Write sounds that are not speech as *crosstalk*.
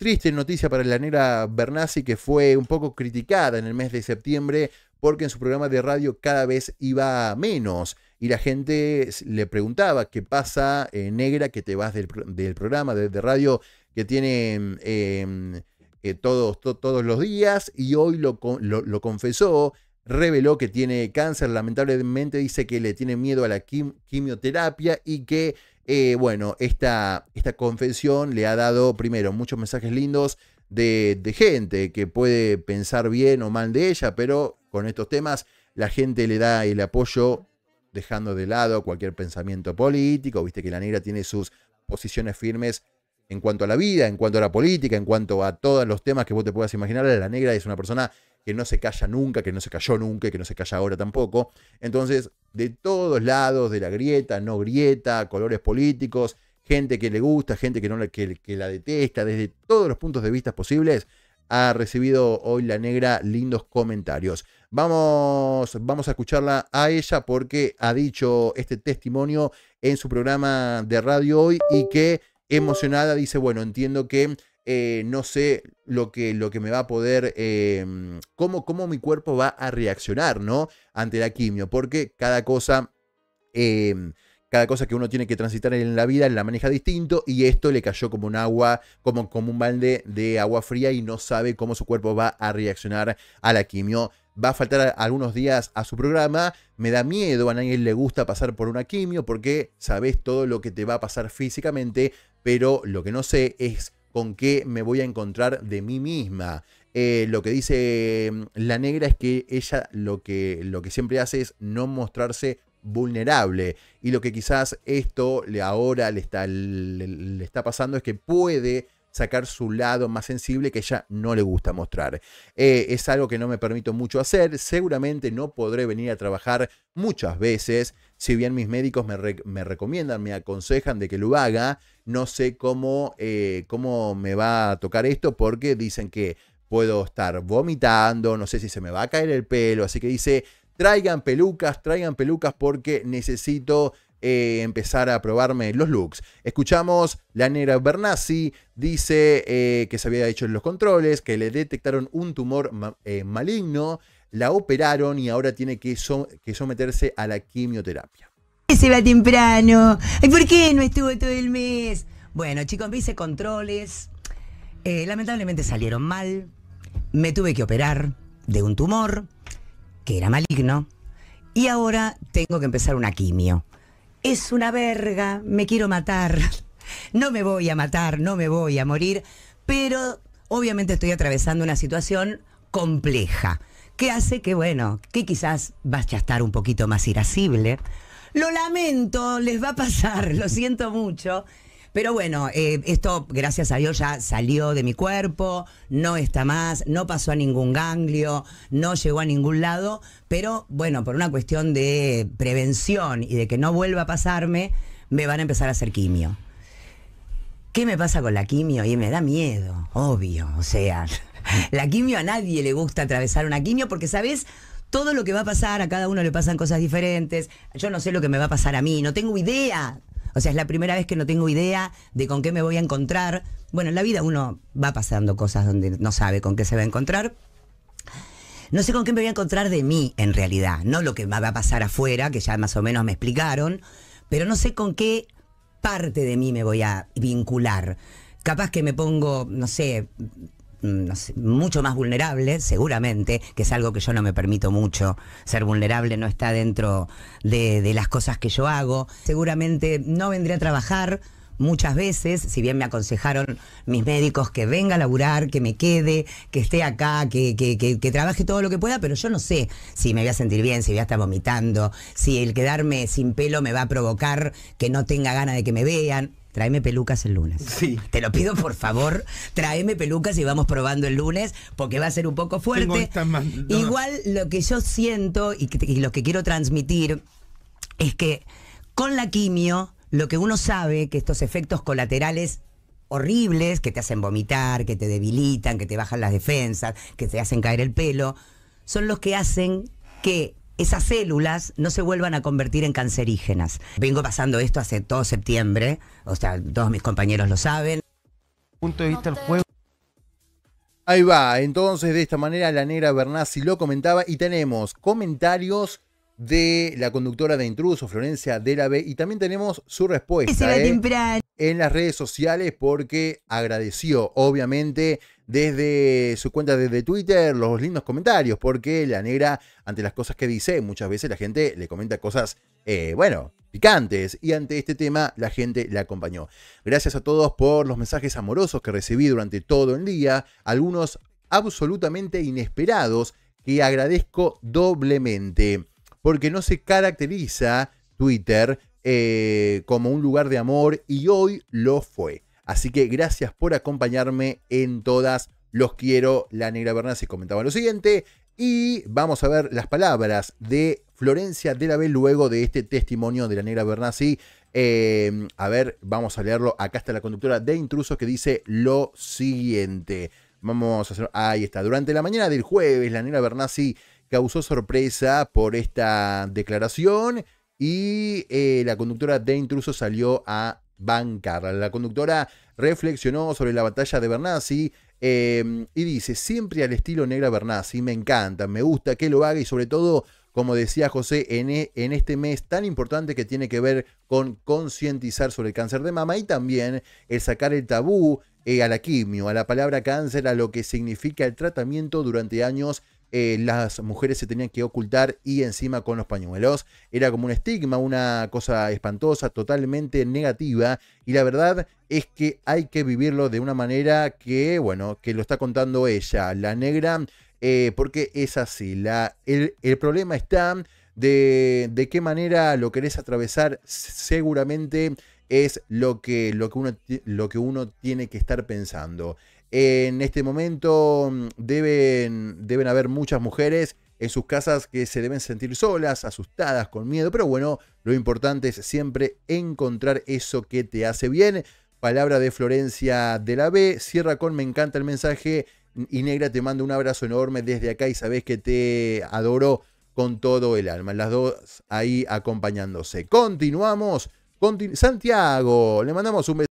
Triste noticia para la negra Bernasi, que fue un poco criticada en el mes de septiembre porque en su programa de radio cada vez iba menos. Y la gente le preguntaba, ¿qué pasa, eh, negra, que te vas del, programa de, radio que tiene em, eh, todos, todos los días? Y hoy lo, confesó, reveló que tiene cáncer, lamentablemente dice que le tiene miedo a la quimioterapia y que eh, bueno, esta, esta confesión le ha dado, primero, muchos mensajes lindos de, de gente que puede pensar bien o mal de ella, pero con estos temas la gente le da el apoyo dejando de lado cualquier pensamiento político, viste que la negra tiene sus posiciones firmes en cuanto a la vida, en cuanto a la política, en cuanto a todos los temas que vos te puedas imaginar. La negra es una persona que no se calla nunca, que no se cayó nunca que no se calla ahora tampoco. Entonces, de todos lados, de la grieta, no grieta, colores políticos, gente que le gusta, gente que, no la, que la detesta, desde todos los puntos de vista posibles, ha recibido hoy la negra lindos comentarios. Vamos, vamos a escucharla a ella porque ha dicho este testimonio en su programa de radio hoy y que emocionada, dice, bueno, entiendo que eh, no sé lo que, lo que me va a poder, em, cómo, mi cuerpo va a reaccionar, ¿no? Ante la quimio, porque cada cosa... Em, cada cosa que uno tiene que transitar en la vida la maneja distinto y esto le cayó como un agua, como, como un balde de agua fría y no sabe cómo su cuerpo va a reaccionar a la quimio va a faltar algunos días a su programa, me da miedo, a nadie le gusta pasar por una quimio porque sabes todo lo que te va a pasar físicamente, pero lo que no sé es con qué me voy a encontrar de mí misma. Eh, lo que dice mm, la negra es que ella lo que, lo que siempre hace es no mostrarse vulnerable. Y lo que quizás esto ahora le está, le está pasando es que puede sacar su lado más sensible que ella no le gusta mostrar. Eh, es algo que no me permito mucho hacer, seguramente no podré venir a trabajar muchas veces, si bien mis médicos me, recomiendan, me aconsejan de que lo haga, no sé cómo, eh, cómo me va a tocar esto porque dicen que puedo estar vomitando, no sé si se me va a caer el pelo, así que dice, traigan pelucas, traigan pelucas porque necesito eh, empezar a probarme los looks. Escuchamos la negra Bernasi, dice eh, que se había hecho los controles, que le detectaron un tumor eh, maligno, la operaron y ahora tiene que, someterse a la quimioterapia. Se va temprano. ¿Y por qué no estuvo todo el mes? Bueno, chicos, me hice controles. lamentablemente salieron mal. Me tuve que operar de un tumor que era maligno. Y ahora tengo que empezar una quimio es una verga, me quiero matar, *laughs* no me voy a matar, no me voy a morir, pero obviamente estoy atravesando una situación compleja, que hace que, bueno, que quizás vaya a estar un poquito más irascible. Lo lamento, les va a pasar, *laughs* lo siento mucho. Pero bueno, eh, esto, gracias a Dios, ya salió de mi cuerpo, no está más, no pasó a ningún ganglio, no llegó a ningún lado, pero bueno, por una cuestión de prevención y de que no vuelva a pasarme, me van a empezar a hacer quimio. ¿Qué me pasa con la quimio? Y me da miedo, obvio. O sea, *laughs* la quimio a nadie le gusta atravesar una quimio porque, ¿sabes? Todo lo que va a pasar, a cada uno le pasan cosas diferentes. Yo no sé lo que me va a pasar a mí, no tengo idea. O sea, es la primera vez que no tengo idea de con qué me voy a encontrar. Bueno, en la vida uno va pasando cosas donde no sabe con qué se va a encontrar. No sé con qué me voy a encontrar de mí, en realidad. No lo que va a pasar afuera, que ya más o menos me explicaron, pero no sé con qué parte de mí me voy a vincular capaz que me pongo, no sé, Mm, mucho más vulnerable, seguramente, que es algo que yo no me permito mucho. Ser vulnerable no está dentro de, las cosas que yo hago. Seguramente no vendría a trabajar muchas veces, si bien me aconsejaron mis médicos que venga a laburar, que me quede, que esté acá, que, trabaje todo lo que pueda, pero yo no sé si me voy a sentir bien, si voy a estar vomitando, si el quedarme sin pelo me va a provocar que no tenga ganas de que me vean. Tráeme pelucas el lunes. Sí. Te lo pido por favor, tráeme pelucas y vamos probando el lunes porque va a ser un poco fuerte. Igual lo que yo siento y lo que quiero transmitir es que con la quimio lo que uno sabe que estos efectos colaterales horribles que te hacen vomitar, que te debilitan, que te bajan las defensas, que te hacen caer el pelo, son los que hacen que esas células no se vuelvan a convertir en cancerígenas. Vengo pasando esto hace todo septiembre, o sea, todos mis compañeros lo saben. Punto de vista del juego. Ahí va, entonces de esta manera la negra Bernasi lo comentaba y tenemos comentarios de la conductora de Intruso, Florencia Delave, y también tenemos su respuesta ¿eh? en las redes sociales porque agradeció, obviamente, desde su cuenta desde Twitter los lindos comentarios, porque la negra, ante las cosas que dice, muchas veces la gente le comenta cosas, eh, bueno, picantes, y ante este tema la gente la acompañó. Gracias a todos por los mensajes amorosos que recibí durante todo el día, algunos absolutamente inesperados, que agradezco doblemente porque no se caracteriza Twitter eh, como un lugar de amor y hoy lo fue. Así que gracias por acompañarme en todas. Los quiero. La Negra Bernasi comentaba lo siguiente. Y vamos a ver las palabras de Florencia de la luego de este testimonio de la negra Bernasi. Eh, a ver, vamos a leerlo. Acá está la conductora de Intrusos que dice lo siguiente. Vamos a hacer. Ahí está. Durante la mañana del jueves, la negra Bernasi causó sorpresa por esta declaración y eh, la conductora de Intruso salió a bancar. La conductora reflexionó sobre la batalla de Bernasi em, y dice, siempre al estilo negra Bernasi, me encanta, me gusta que lo haga y sobre todo, como decía José, en, e, en este mes tan importante que tiene que ver con concientizar sobre el cáncer de mama y también el sacar el tabú eh, a la quimio, a la palabra cáncer, a lo que significa el tratamiento durante años eh, las mujeres se tenían que ocultar y encima con los pañuelos. Era como un estigma, una cosa espantosa, totalmente negativa. Y la verdad es que hay que vivirlo de una manera que, bueno, que lo está contando ella, la negra, eh, porque es así. La, el, el problema está de, de qué manera lo querés atravesar seguramente es lo que, lo que, uno, lo que uno tiene que estar pensando. En este momento mm, deben, deben haber muchas mujeres en sus casas que se deben sentir solas, asustadas, con miedo, pero bueno, lo importante es siempre encontrar eso que te hace bien. Palabra de Florencia de la B, cierra con me encanta el mensaje y Negra te mando un abrazo enorme desde acá y sabes que te adoro con todo el alma. Las dos ahí acompañándose. Continuamos Santiago, le mandamos un beso.